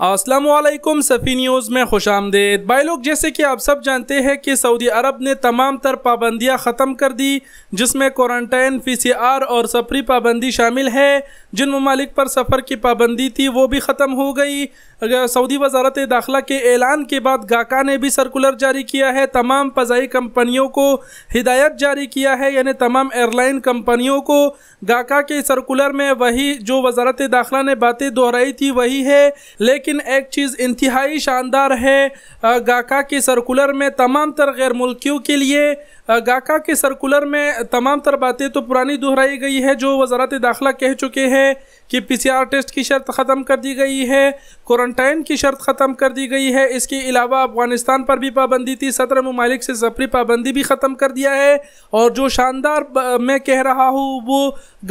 Aslam सफ़ी news में खुश आमदेद भाई लोग जैसे कि आप सब जानते हैं कि सऊदी अरब ने तमाम तर पाबंदियाँ ख़त्म कर दी जिसमें क्वारंटाइन पी सी आर और सफरी पाबंदी शामिल है जिन ममालिक पर सफ़र की पाबंदी थी वो भी ख़त्म हो गई सऊदी वजारत दाखिला के ऐलान के बाद गाका ने भी सर्कुलर जारी किया है तमाम फजाई कंपनियों को हिदायत जारी किया है यानी तमाम एयरलाइन कंपनियों को गाका के सर्कुलर में वही जो वजारत दाखिला ने बातें दोहराई थी वही है लेकिन एक चीज़ इंतहाई शानदार है गाका के सर्कुलर में तमाम तर गैर मुल्कियों के लिए गाका के सर्कुलर में तमाम तर बातें तो पुरानी दोहराई गई है जो वजारत दाखिला कह चुके हैं कि पी सी आर टेस्ट की शर्त ख़त्म कर दी गई है क्वारंटाइन की शर्त खत्म कर दी गई है इसके अलावा अफगानिस्तान पर भी पाबंदी थी सत्रह ममालिक से सफरी पाबंदी भी ख़त्म कर दिया है और जो शानदार मैं कह रहा हूँ वो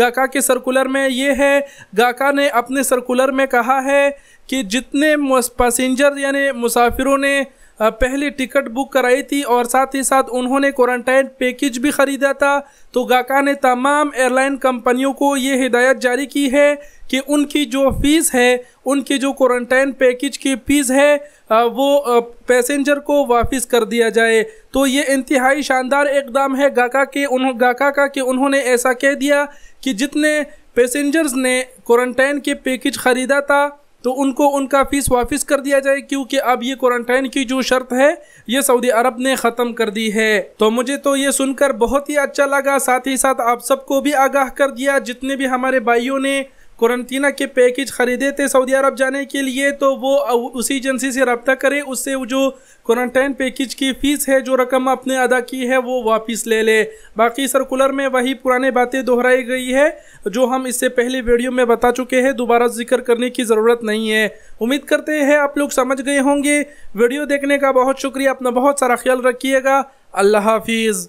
गाका के सर्कुलर में ये है गाका ने अपने सर्कुलर में कहा है कि जितने पैसेंजर यानी मुसाफिरों ने पहले टिकट बुक कराई थी और साथ ही साथ उन्होंने क्वारंटाइन पैकेज भी खरीदा था तो गाका ने तमाम एयरलाइन कंपनियों को ये हिदायत जारी की है कि उनकी जो फीस है उनकी जो क्वारंटाइन पैकेज की फ़ीस है वो पैसेंजर को वापस कर दिया जाए तो ये इंतहाई शानदार इकदाम है गाका के उन गाका का कि उन्होंने ऐसा कह दिया कि जितने पैसेंजर्स ने क्वारंटाइन के पैकेज ख़रीदा था तो उनको उनका फ़ीस वापस कर दिया जाए क्योंकि अब ये क्वारंटाइन की जो शर्त है ये सऊदी अरब ने ख़त्म कर दी है तो मुझे तो ये सुनकर बहुत ही अच्छा लगा साथ ही साथ आप सबको भी आगाह कर दिया जितने भी हमारे भाइयों ने क्वारंटीना के पैकेज ख़रीदे थे सऊदी अरब जाने के लिए तो वो उसी एजेंसी से रबता करें उससे वो जो क्वारंटाइन पैकेज की फ़ीस है जो रकम आपने अदा की है वो वापस ले ले बाकी सर्कुलर में वही पुराने बातें दोहराई गई है जो हम इससे पहले वीडियो में बता चुके हैं दोबारा जिक्र करने की ज़रूरत नहीं है उम्मीद करते हैं आप लोग समझ गए होंगे वीडियो देखने का बहुत शुक्रिया अपना बहुत सारा ख्याल रखिएगा अल्लाह हाफिज़